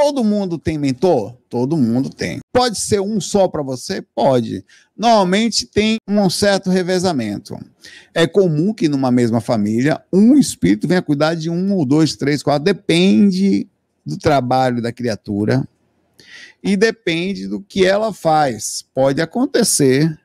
Todo mundo tem mentor? Todo mundo tem. Pode ser um só para você? Pode. Normalmente tem um certo revezamento. É comum que numa mesma família, um espírito venha cuidar de um ou dois, três, quatro, depende do trabalho da criatura e depende do que ela faz. Pode acontecer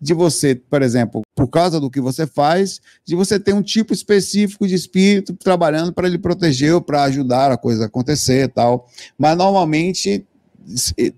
de você, por exemplo, por causa do que você faz, de você ter um tipo específico de espírito trabalhando para lhe proteger ou para ajudar a coisa a acontecer e tal. Mas normalmente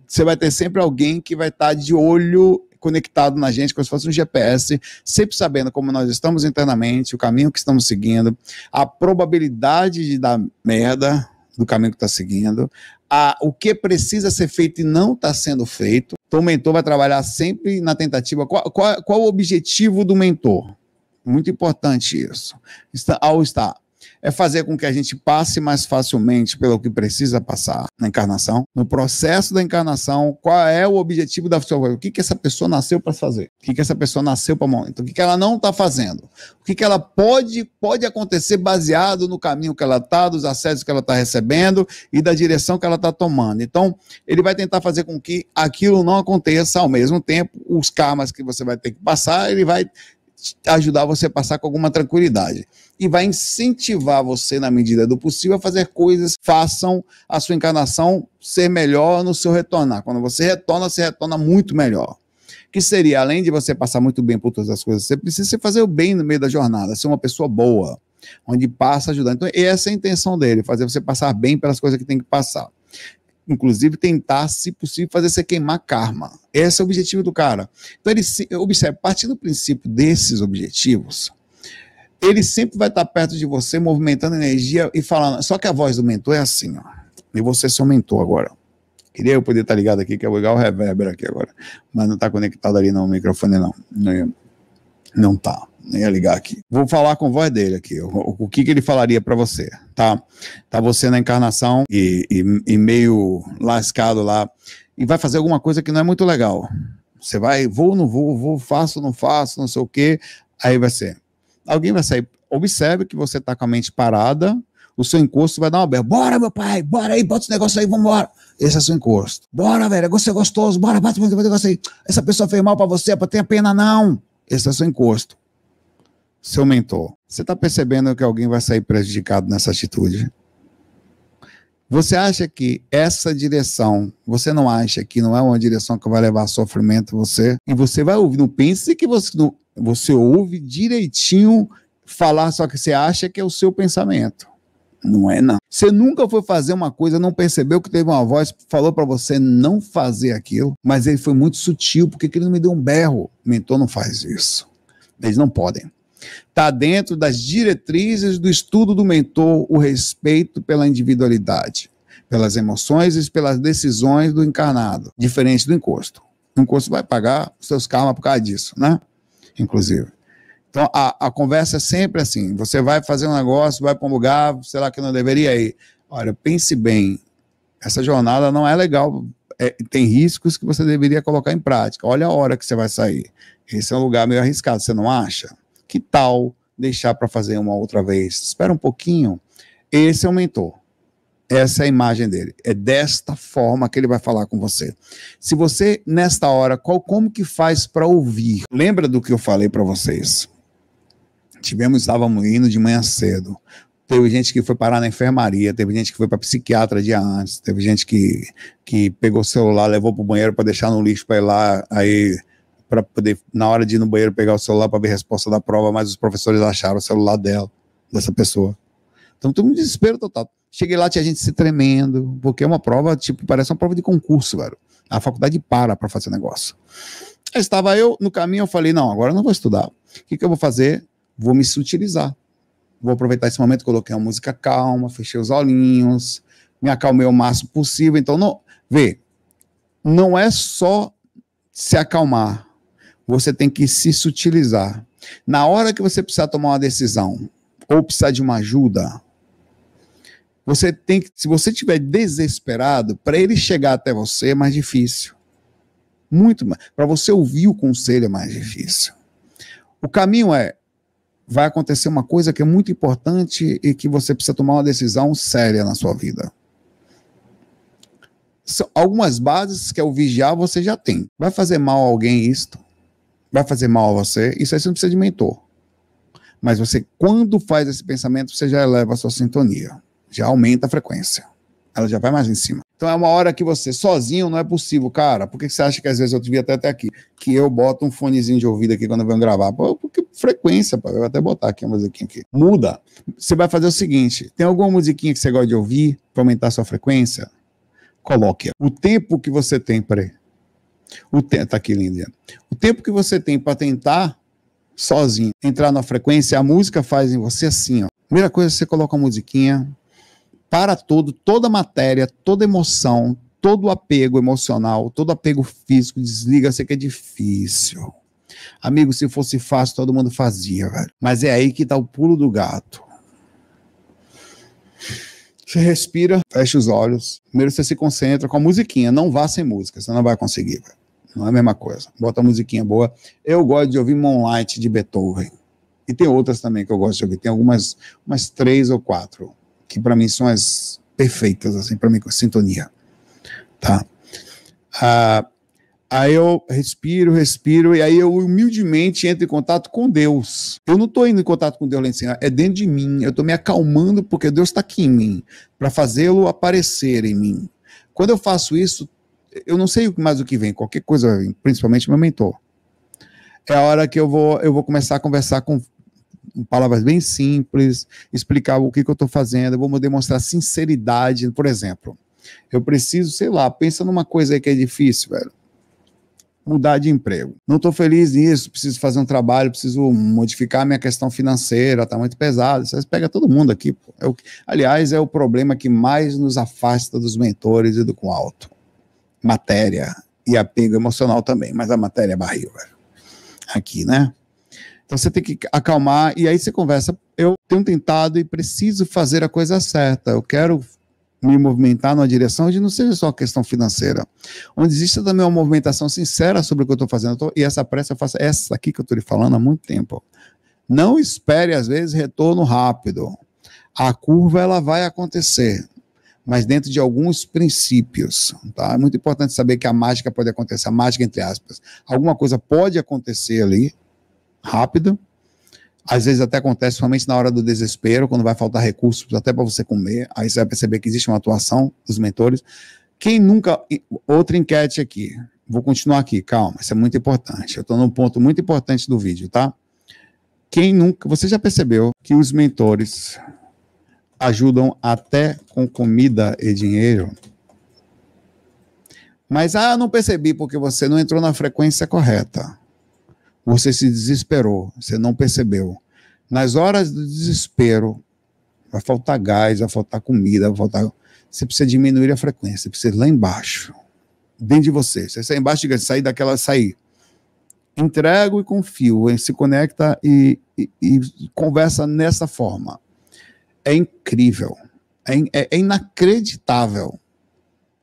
você vai ter sempre alguém que vai estar tá de olho conectado na gente, como se fosse um GPS, sempre sabendo como nós estamos internamente, o caminho que estamos seguindo, a probabilidade de dar merda do caminho que está seguindo, a, o que precisa ser feito e não está sendo feito, então, o mentor vai trabalhar sempre na tentativa. Qual, qual, qual o objetivo do mentor? Muito importante isso. Está, ao estar é fazer com que a gente passe mais facilmente pelo que precisa passar na encarnação, no processo da encarnação, qual é o objetivo da pessoa, o que, que essa pessoa nasceu para fazer, o que, que essa pessoa nasceu para momento, o que, que ela não está fazendo, o que, que ela pode, pode acontecer baseado no caminho que ela está, dos acessos que ela está recebendo e da direção que ela está tomando. Então, ele vai tentar fazer com que aquilo não aconteça ao mesmo tempo, os karmas que você vai ter que passar, ele vai ajudar você a passar com alguma tranquilidade e vai incentivar você, na medida do possível, a fazer coisas façam a sua encarnação ser melhor no seu retornar. Quando você retorna, você retorna muito melhor. Que seria, além de você passar muito bem por todas as coisas, você precisa fazer o bem no meio da jornada, ser uma pessoa boa, onde passa ajudando. Então, essa é a intenção dele, fazer você passar bem pelas coisas que tem que passar inclusive tentar, se possível, fazer você queimar karma. Esse é o objetivo do cara. Então ele se, observa, partindo do princípio desses objetivos, ele sempre vai estar perto de você, movimentando energia e falando. Só que a voz do mentor é assim, ó. E você é seu mentor agora. Queria eu poder estar ligado aqui, que eu é vou ligar o reverber aqui agora. Mas não está conectado ali no microfone, não. Não está nem ia ligar aqui. Vou falar com a voz dele aqui. O, o que, que ele falaria para você? Tá, tá você na encarnação e, e, e meio lascado lá e vai fazer alguma coisa que não é muito legal. Você vai, vou, ou não vou, vou, faço, ou não faço, não sei o quê. Aí vai ser. Alguém vai sair. Observe que você está com a mente parada, o seu encosto vai dar uma berra. Bora, meu pai, bora aí, bota esse negócio aí, vambora. Esse é seu encosto. Bora, velho, negócio é gostoso, bora, bota o negócio aí. Essa pessoa fez mal para você, tem a pena não. Esse é seu encosto seu mentor. Você está percebendo que alguém vai sair prejudicado nessa atitude? Você acha que essa direção, você não acha que não é uma direção que vai levar sofrimento você? E você vai ouvir, não pense que você não, você ouve direitinho falar, só que você acha que é o seu pensamento. Não é não. Você nunca foi fazer uma coisa, não percebeu que teve uma voz falou para você não fazer aquilo, mas ele foi muito sutil, porque ele não me deu um berro. mentor não faz isso. Eles não podem. Está dentro das diretrizes do estudo do mentor o respeito pela individualidade, pelas emoções e pelas decisões do encarnado, diferente do encosto. O encosto vai pagar os seus karmas por causa disso, né? Inclusive. Então, a, a conversa é sempre assim: você vai fazer um negócio, vai para um lugar, será que não deveria ir? Olha, pense bem, essa jornada não é legal, é, tem riscos que você deveria colocar em prática. Olha a hora que você vai sair. Esse é um lugar meio arriscado, você não acha? Que tal deixar para fazer uma outra vez? Espera um pouquinho. Esse é o mentor. Essa é a imagem dele. É desta forma que ele vai falar com você. Se você, nesta hora, qual, como que faz para ouvir? Lembra do que eu falei para vocês? Tivemos, estávamos indo de manhã cedo. Teve gente que foi parar na enfermaria, teve gente que foi para psiquiatra dia antes, teve gente que, que pegou o celular, levou para o banheiro para deixar no lixo para ir lá, aí para poder, na hora de ir no banheiro, pegar o celular para ver a resposta da prova, mas os professores acharam o celular dela, dessa pessoa. Então, todo mundo desespero total. Cheguei lá, tinha gente se tremendo, porque é uma prova, tipo, parece uma prova de concurso, velho. A faculdade para para fazer negócio. Aí estava eu no caminho, eu falei, não, agora eu não vou estudar. O que, que eu vou fazer? Vou me sutilizar. Vou aproveitar esse momento, coloquei uma música calma, fechei os olhinhos, me acalmei o máximo possível. Então, não, vê, não é só se acalmar, você tem que se sutilizar. Na hora que você precisar tomar uma decisão ou precisar de uma ajuda, você tem que, se você estiver desesperado, para ele chegar até você é mais difícil. Muito mais. Para você ouvir o conselho é mais difícil. O caminho é vai acontecer uma coisa que é muito importante e que você precisa tomar uma decisão séria na sua vida. São algumas bases que é o vigiar você já tem. Vai fazer mal a alguém isto? vai fazer mal a você, isso aí você não precisa de mentor. Mas você, quando faz esse pensamento, você já eleva a sua sintonia, já aumenta a frequência. Ela já vai mais em cima. Então é uma hora que você, sozinho, não é possível, cara. Por que você acha que às vezes eu devia até até aqui? Que eu boto um fonezinho de ouvido aqui quando eu venho gravar. Pô, porque frequência, pô. Eu vou até botar aqui uma musiquinha aqui. Muda. Você vai fazer o seguinte: tem alguma musiquinha que você gosta de ouvir para aumentar a sua frequência? Coloque. -a. O tempo que você tem para o tempo tá aqui, linda O tempo que você tem para tentar sozinho entrar na frequência, a música faz em você assim, ó. Primeira coisa, você coloca a musiquinha, para tudo, toda matéria, toda emoção, todo apego emocional, todo apego físico, desliga, você que é difícil. Amigo, se fosse fácil, todo mundo fazia, velho. Mas é aí que tá o pulo do gato. Você respira, fecha os olhos. Primeiro você se concentra com a musiquinha. Não vá sem música, você não vai conseguir. Véio. Não é a mesma coisa. Bota a musiquinha boa. Eu gosto de ouvir Moonlight de Beethoven. E tem outras também que eu gosto de ouvir. Tem algumas, umas três ou quatro, que para mim são as perfeitas, assim, para mim, com sintonia. Tá? Ah, Aí eu respiro, respiro, e aí eu humildemente entro em contato com Deus. Eu não estou indo em contato com Deus lá em cima, é dentro de mim. Eu estou me acalmando porque Deus está aqui em mim, para fazê-lo aparecer em mim. Quando eu faço isso, eu não sei mais o que vem, qualquer coisa, principalmente meu mentor. É a hora que eu vou, eu vou começar a conversar com palavras bem simples, explicar o que, que eu estou fazendo, vou demonstrar sinceridade, por exemplo. Eu preciso, sei lá, pensa numa coisa aí que é difícil, velho mudar de emprego. Não estou feliz nisso, preciso fazer um trabalho, preciso modificar minha questão financeira, está muito pesado. Você pega todo mundo aqui. É o, aliás, é o problema que mais nos afasta dos mentores e do com alto. Matéria e apego emocional também, mas a matéria é barril, velho. Aqui, né? Então você tem que acalmar e aí você conversa. Eu tenho tentado e preciso fazer a coisa certa. Eu quero me movimentar numa direção onde não seja só questão financeira, onde exista também uma movimentação sincera sobre o que eu estou fazendo. Eu tô, e essa pressa eu faço, é essa aqui que eu estou lhe falando há muito tempo. Não espere, às vezes, retorno rápido. A curva ela vai acontecer, mas dentro de alguns princípios. Tá? É muito importante saber que a mágica pode acontecer, a mágica entre aspas. Alguma coisa pode acontecer ali, rápido, às vezes até acontece somente na hora do desespero, quando vai faltar recursos até para você comer. Aí você vai perceber que existe uma atuação dos mentores. Quem nunca. Outra enquete aqui. Vou continuar aqui, calma, isso é muito importante. Eu estou num ponto muito importante do vídeo, tá? Quem nunca. Você já percebeu que os mentores ajudam até com comida e dinheiro? Mas, ah, não percebi porque você não entrou na frequência correta. Você se desesperou, você não percebeu. Nas horas do desespero, vai faltar gás, vai faltar comida, vai faltar. Você precisa diminuir a frequência, você precisa ir lá embaixo, dentro de você. Você sai embaixo, e sair daquela, sair. Entrego e confio, se conecta e, e, e conversa nessa forma. É incrível, é, in, é, é inacreditável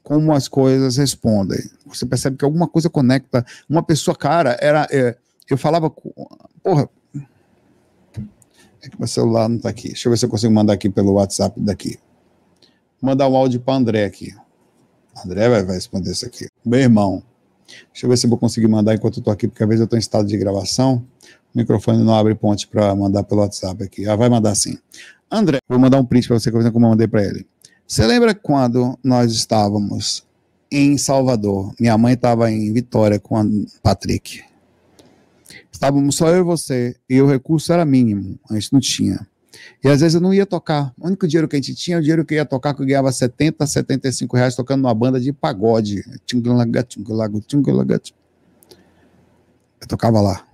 como as coisas respondem. Você percebe que alguma coisa conecta. Uma pessoa, cara, era. É, eu falava com. Porra. É que meu celular não está aqui. Deixa eu ver se eu consigo mandar aqui pelo WhatsApp daqui. Vou mandar um áudio para André aqui. André vai, vai responder isso aqui. Meu irmão. Deixa eu ver se eu vou conseguir mandar enquanto eu estou aqui, porque às vezes eu tô em estado de gravação. O microfone não abre ponte para mandar pelo WhatsApp aqui. Ah, vai mandar sim. André, vou mandar um print para você, como eu mandei para ele. Você lembra quando nós estávamos em Salvador? Minha mãe estava em Vitória com o Patrick. Estávamos só eu e você, e o recurso era mínimo, a gente não tinha. E às vezes eu não ia tocar. O único dinheiro que a gente tinha é o dinheiro que eu ia tocar, que eu ganhava 70, 75 reais tocando numa banda de pagode. Eu tocava lá.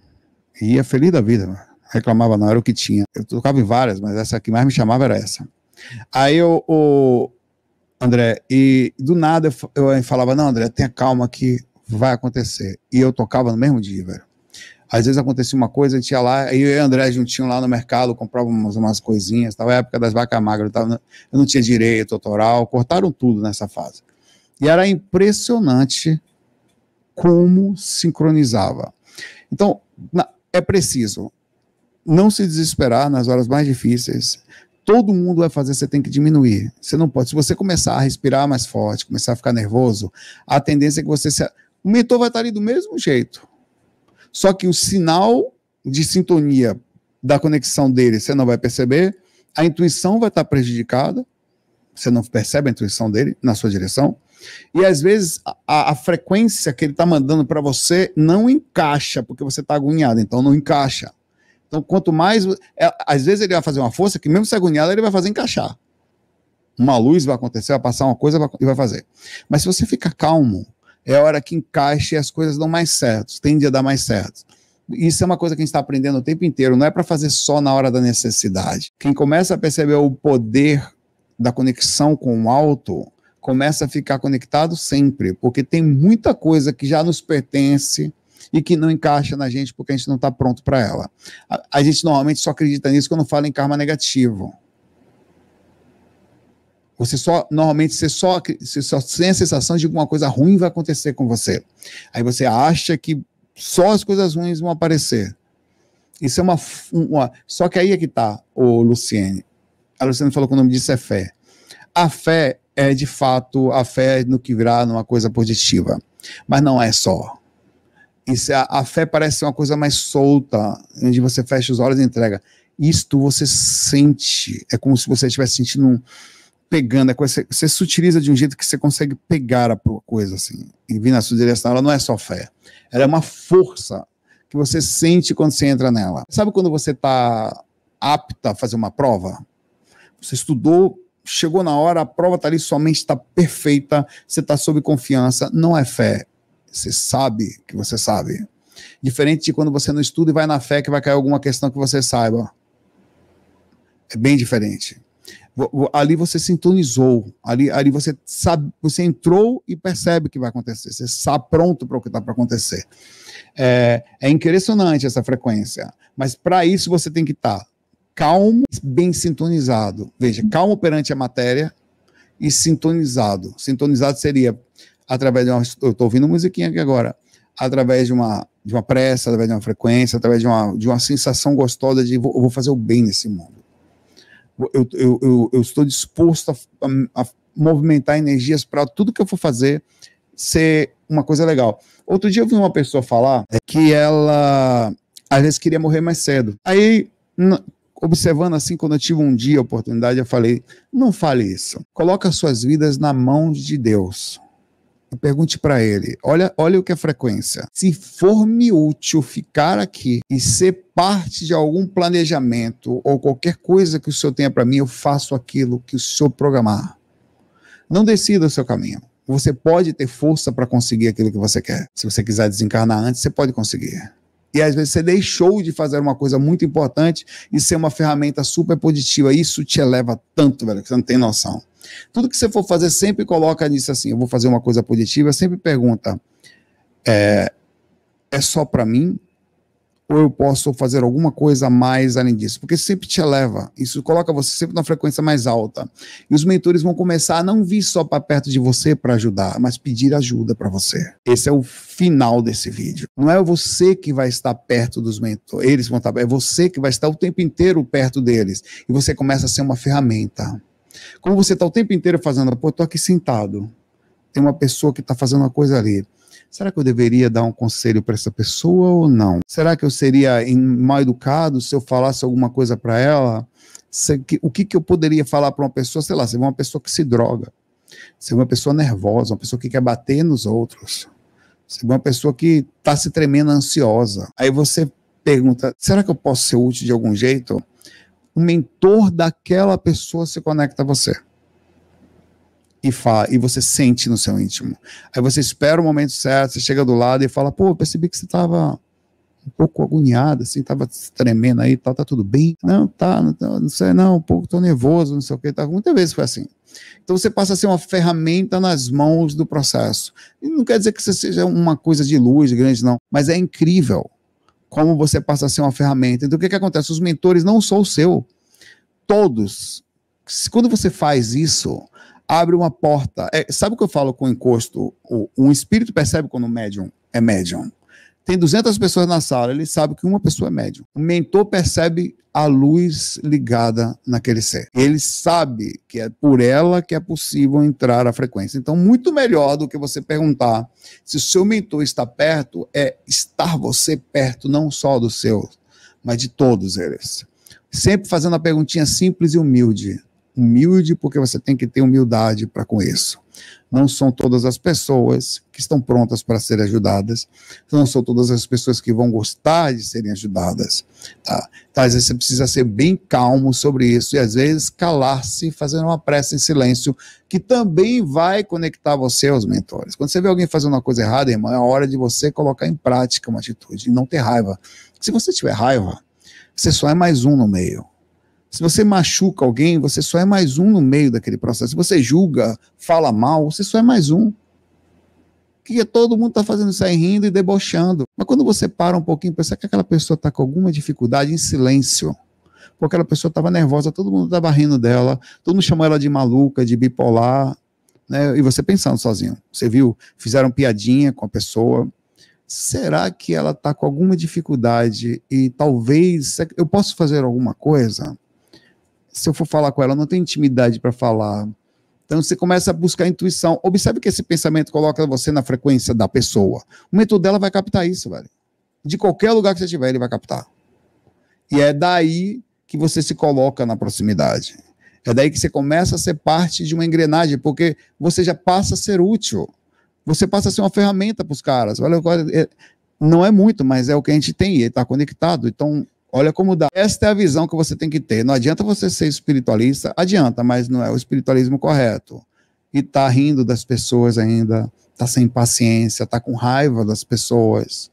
E ia feliz da vida, mano. reclamava não, era o que tinha. Eu tocava em várias, mas essa que mais me chamava era essa. Aí eu, o André, e do nada eu falava, não, André, tenha calma que vai acontecer. E eu tocava no mesmo dia, velho. Às vezes acontecia uma coisa, a gente ia lá, eu e o André juntinho lá no mercado, comprávamos umas, coisinhas, tal, é época das vacas magras, eu, né? eu não tinha direito autoral, cortaram tudo nessa fase. E era impressionante como sincronizava. Então, na, é preciso não se desesperar nas horas mais difíceis. Todo mundo vai fazer, você tem que diminuir. Você não pode. Se você começar a respirar mais forte, começar a ficar nervoso, a tendência é que você se. O mentor vai estar ali do mesmo jeito. Só que o sinal de sintonia da conexão dele você não vai perceber, a intuição vai estar prejudicada, você não percebe a intuição dele na sua direção. E às vezes a, a frequência que ele está mandando para você não encaixa, porque você está agoniado, então não encaixa. Então, quanto mais. É, às vezes ele vai fazer uma força que, mesmo se agoniado, ele vai fazer encaixar. Uma luz vai acontecer, vai passar uma coisa e vai fazer. Mas se você ficar calmo, é a hora que encaixa e as coisas dão mais certo, tende a dar mais certo. Isso é uma coisa que a gente está aprendendo o tempo inteiro, não é para fazer só na hora da necessidade. Quem começa a perceber o poder da conexão com o alto, começa a ficar conectado sempre, porque tem muita coisa que já nos pertence e que não encaixa na gente porque a gente não está pronto para ela. A, a gente normalmente só acredita nisso quando fala em karma negativo. Você só, normalmente, você só, você só tem a sensação de que alguma coisa ruim vai acontecer com você. Aí você acha que só as coisas ruins vão aparecer. Isso é uma, uma só que aí é que tá, o Luciene. A Luciene falou que o nome disso é fé. A fé é, de fato, a fé no que virá numa coisa positiva. Mas não é só. Isso é, a fé parece uma coisa mais solta, onde você fecha os olhos e entrega. Isto você sente. É como se você estivesse sentindo um pegando é coisa, você, sutiliza de um jeito que você consegue pegar a coisa, assim, e vir na sua direção, ela não é só fé, ela é uma força que você sente quando você entra nela. Sabe quando você está apta a fazer uma prova? Você estudou, chegou na hora, a prova está ali, sua mente está perfeita, você está sob confiança, não é fé, você sabe que você sabe. Diferente de quando você não estuda e vai na fé que vai cair alguma questão que você saiba. É bem diferente ali você sintonizou, ali, ali você sabe, você entrou e percebe o que vai acontecer, você está pronto para o que está para acontecer. É, é, impressionante essa frequência, mas para isso você tem que estar tá calmo, bem sintonizado. Veja, calmo perante a matéria e sintonizado. Sintonizado seria através de uma. Eu estou ouvindo musiquinha aqui agora. Através de uma, de uma pressa, através de uma frequência, através de uma, de uma sensação gostosa de vou, vou fazer o bem nesse mundo eu, eu, eu, eu estou disposto a, a, a movimentar energias para tudo que eu for fazer ser uma coisa legal. Outro dia eu vi uma pessoa falar que ela às vezes queria morrer mais cedo. Aí, observando assim, quando eu tive um dia a oportunidade, eu falei: não fale isso. Coloca suas vidas na mão de Deus pergunte para ele, olha, olha o que é frequência. Se for-me útil ficar aqui e ser parte de algum planejamento ou qualquer coisa que o senhor tenha para mim, eu faço aquilo que o senhor programar. Não decida o seu caminho. Você pode ter força para conseguir aquilo que você quer. Se você quiser desencarnar antes, você pode conseguir. E às vezes você deixou de fazer uma coisa muito importante e ser uma ferramenta super positiva. Isso te eleva tanto, velho, que você não tem noção. Tudo que você for fazer, sempre coloca nisso assim. Eu vou fazer uma coisa positiva, sempre pergunta: é, é só para mim? Ou eu posso fazer alguma coisa a mais além disso? Porque sempre te eleva. Isso coloca você sempre na frequência mais alta. E os mentores vão começar a não vir só para perto de você para ajudar, mas pedir ajuda para você. Esse é o final desse vídeo. Não é você que vai estar perto dos mentores, eles vão estar, tá, é você que vai estar o tempo inteiro perto deles. E você começa a ser uma ferramenta. Como você está o tempo inteiro fazendo, pô, estou aqui sentado, tem uma pessoa que está fazendo uma coisa ali. Será que eu deveria dar um conselho para essa pessoa ou não? Será que eu seria mal educado se eu falasse alguma coisa para ela? O que, que eu poderia falar para uma pessoa, sei lá, Ser uma pessoa que se droga, Ser uma pessoa nervosa, uma pessoa que quer bater nos outros, Ser uma pessoa que está se tremendo ansiosa. Aí você pergunta, será que eu posso ser útil de algum jeito? o mentor daquela pessoa se conecta a você. E, fala, e você sente no seu íntimo. Aí você espera o momento certo, você chega do lado e fala: pô, percebi que você estava um pouco agoniado assim, estava tremendo aí, tá, tá tudo bem? Não, tá, não, tá, não sei, não, um pouco, tô nervoso, não sei o que, tá, muitas vezes foi assim. Então você passa a ser uma ferramenta nas mãos do processo. E não quer dizer que você seja uma coisa de luz grande, não, mas é incrível como você passa a ser uma ferramenta. Então, o que, que acontece? Os mentores não são o seu, todos. Quando você faz isso, abre uma porta. É, sabe o que eu falo com encosto? O, um espírito percebe quando o médium é médium tem 200 pessoas na sala, ele sabe que uma pessoa é médium. O mentor percebe a luz ligada naquele ser. Ele sabe que é por ela que é possível entrar a frequência. Então, muito melhor do que você perguntar se o seu mentor está perto, é estar você perto, não só do seu, mas de todos eles. Sempre fazendo a perguntinha simples e humilde humilde, porque você tem que ter humildade para com isso. Não são todas as pessoas que estão prontas para serem ajudadas, não são todas as pessoas que vão gostar de serem ajudadas. Tá? Então, às vezes você precisa ser bem calmo sobre isso e às vezes calar-se fazendo uma prece em silêncio, que também vai conectar você aos mentores. Quando você vê alguém fazendo uma coisa errada, irmão, é a hora de você colocar em prática uma atitude e não ter raiva. Se você tiver raiva, você só é mais um no meio. Se você machuca alguém, você só é mais um no meio daquele processo. Se você julga, fala mal, você só é mais um. Que é todo mundo está fazendo isso aí rindo e debochando. Mas quando você para um pouquinho, pensa que aquela pessoa está com alguma dificuldade em silêncio. Porque aquela pessoa estava nervosa, todo mundo estava rindo dela, todo mundo chamou ela de maluca, de bipolar. Né? E você pensando sozinho. Você viu? Fizeram piadinha com a pessoa será que ela está com alguma dificuldade e talvez eu posso fazer alguma coisa? se eu for falar com ela, não tem intimidade para falar. Então você começa a buscar a intuição. Observe que esse pensamento coloca você na frequência da pessoa. O mentor dela vai captar isso, velho. De qualquer lugar que você estiver, ele vai captar. E é daí que você se coloca na proximidade. É daí que você começa a ser parte de uma engrenagem, porque você já passa a ser útil. Você passa a ser uma ferramenta para os caras. Olha, é, não é muito, mas é o que a gente tem, ele está conectado. Então, Olha como dá. Esta é a visão que você tem que ter. Não adianta você ser espiritualista, adianta, mas não é o espiritualismo correto. E tá rindo das pessoas ainda, tá sem paciência, tá com raiva das pessoas.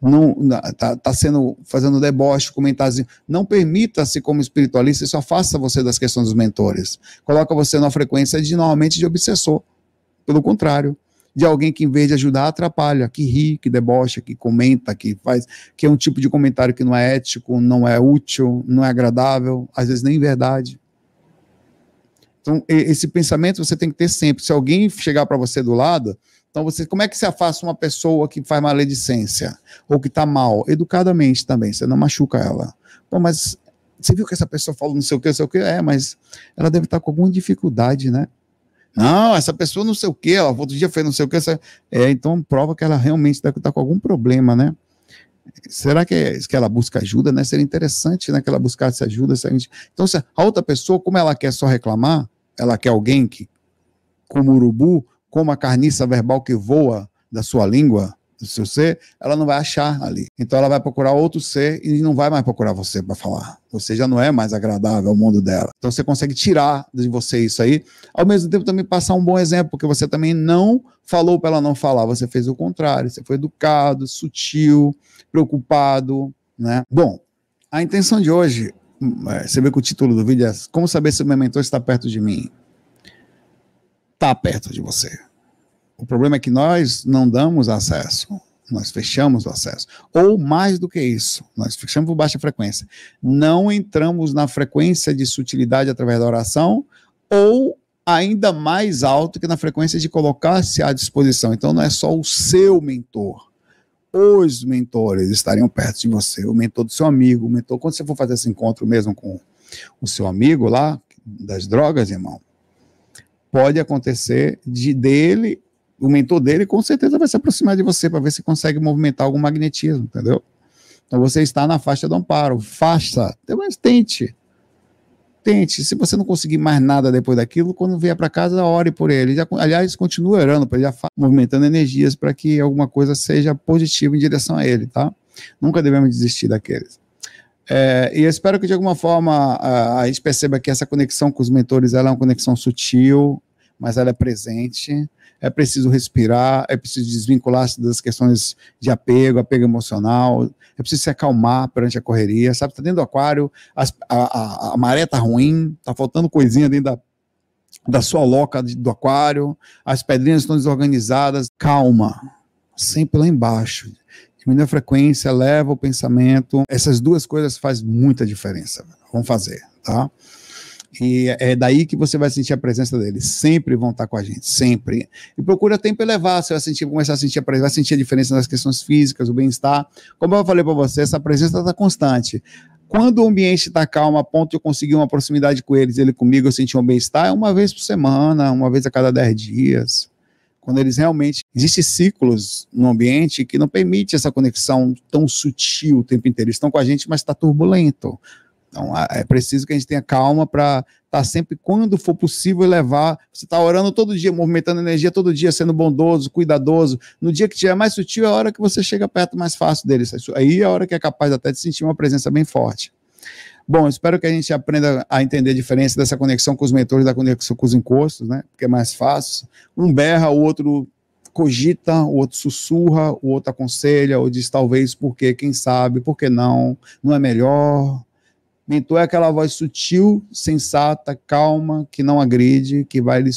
Não, tá, tá sendo fazendo deboche, comentarzinho. Não permita-se como espiritualista, isso afasta você das questões dos mentores. Coloca você na frequência de normalmente de obsessor. Pelo contrário, de alguém que, em vez de ajudar, atrapalha, que ri, que debocha, que comenta, que faz, que é um tipo de comentário que não é ético, não é útil, não é agradável, às vezes nem verdade. Então, esse pensamento você tem que ter sempre. Se alguém chegar para você do lado, então você, como é que se afasta uma pessoa que faz maledicência ou que está mal? Educadamente também, você não machuca ela. Pô, mas você viu que essa pessoa falou não sei o que, não sei o que, é, mas ela deve estar tá com alguma dificuldade, né? Não, essa pessoa não sei o que, ela outro dia fez não sei o que. Essa... É, então prova que ela realmente está tá com algum problema, né? Será que, é, que ela busca ajuda, né? Seria interessante, né, que ela buscasse ajuda. Se a gente... Então, se a outra pessoa, como ela quer só reclamar, ela quer alguém que, como urubu, como a carniça verbal que voa da sua língua, do seu ser, ela não vai achar ali. Então ela vai procurar outro ser e não vai mais procurar você para falar. Você já não é mais agradável ao mundo dela. Então você consegue tirar de você isso aí. Ao mesmo tempo também passar um bom exemplo, porque você também não falou para ela não falar, você fez o contrário. Você foi educado, sutil, preocupado, né? Bom, a intenção de hoje, hum, é, você vê que o título do vídeo é Como saber se o meu mentor está perto de mim? Está perto de você o problema é que nós não damos acesso, nós fechamos o acesso. Ou mais do que isso, nós fechamos por baixa frequência. Não entramos na frequência de sutilidade através da oração, ou ainda mais alto que na frequência de colocar-se à disposição. Então não é só o seu mentor. Os mentores estariam perto de você, o mentor do seu amigo, o mentor. Quando você for fazer esse encontro mesmo com o seu amigo lá, das drogas, irmão, pode acontecer de dele o mentor dele com certeza vai se aproximar de você para ver se consegue movimentar algum magnetismo, entendeu? Então você está na faixa do amparo. Faça, mas tente. Tente. Se você não conseguir mais nada depois daquilo, quando vier para casa, ore por ele. Já, aliás, continue orando para ele, já movimentando energias para que alguma coisa seja positiva em direção a ele, tá? Nunca devemos desistir daqueles. É, e eu espero que de alguma forma a, a gente perceba que essa conexão com os mentores ela é uma conexão sutil, mas ela é presente. É preciso respirar, é preciso desvincular-se das questões de apego, apego emocional, é preciso se acalmar perante a correria, sabe? Está dentro do aquário, a, a, a maré está ruim, está faltando coisinha dentro da, da sua loca de, do aquário, as pedrinhas estão desorganizadas. Calma, sempre lá embaixo. Diminui a frequência, eleva o pensamento. Essas duas coisas fazem muita diferença. Vamos fazer, tá? E é daí que você vai sentir a presença deles. Sempre vão estar com a gente, sempre. E procura tempo elevar, você vai sentir, começar a sentir a presença, vai sentir a diferença nas questões físicas, o bem-estar. Como eu falei para você, essa presença está constante quando o ambiente está calmo, a ponto de eu conseguir uma proximidade com eles, ele comigo, eu senti um bem-estar, é uma vez por semana, uma vez a cada dez dias. Quando eles realmente. Existem ciclos no ambiente que não permite essa conexão tão sutil o tempo inteiro. Eles estão com a gente, mas está turbulento. Então, é preciso que a gente tenha calma para estar tá sempre, quando for possível, levar. Você está orando todo dia, movimentando energia todo dia, sendo bondoso, cuidadoso. No dia que tiver mais sutil, é a hora que você chega perto mais fácil dele. Aí é a hora que é capaz até de sentir uma presença bem forte. Bom, espero que a gente aprenda a entender a diferença dessa conexão com os mentores, da conexão com os encostos, né? Porque é mais fácil. Um berra, o outro cogita, o outro sussurra, o outro aconselha, ou diz talvez porque, quem sabe, por que não, não é melhor, Mentor é aquela voz sutil, sensata, calma, que não agride, que vai lhe,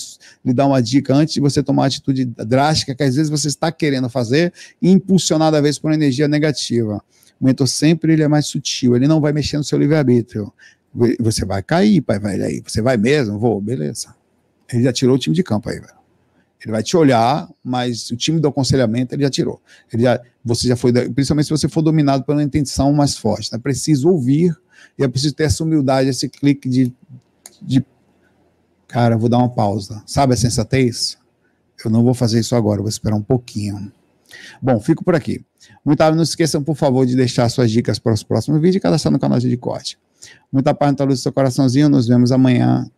lhe dar uma dica antes de você tomar uma atitude drástica, que às vezes você está querendo fazer, impulsionada às vezes por uma energia negativa. O mentor sempre ele é mais sutil, ele não vai mexer no seu livre-arbítrio. Você vai cair, pai, vai aí. Você vai mesmo? Vou, beleza. Ele já tirou o time de campo aí, velho. Ele vai te olhar, mas o time do aconselhamento ele já tirou. Ele já, você já foi, principalmente se você for dominado pela intenção mais forte. É né? preciso ouvir e é preciso ter essa humildade, esse clique de, de. Cara, vou dar uma pausa. Sabe a sensatez? Eu não vou fazer isso agora, vou esperar um pouquinho. Bom, fico por aqui. Muito não se esqueçam, por favor, de deixar suas dicas para os próximos vídeos e cadastrar no canal de corte. Muita paz no luz do seu coraçãozinho. Nos vemos amanhã.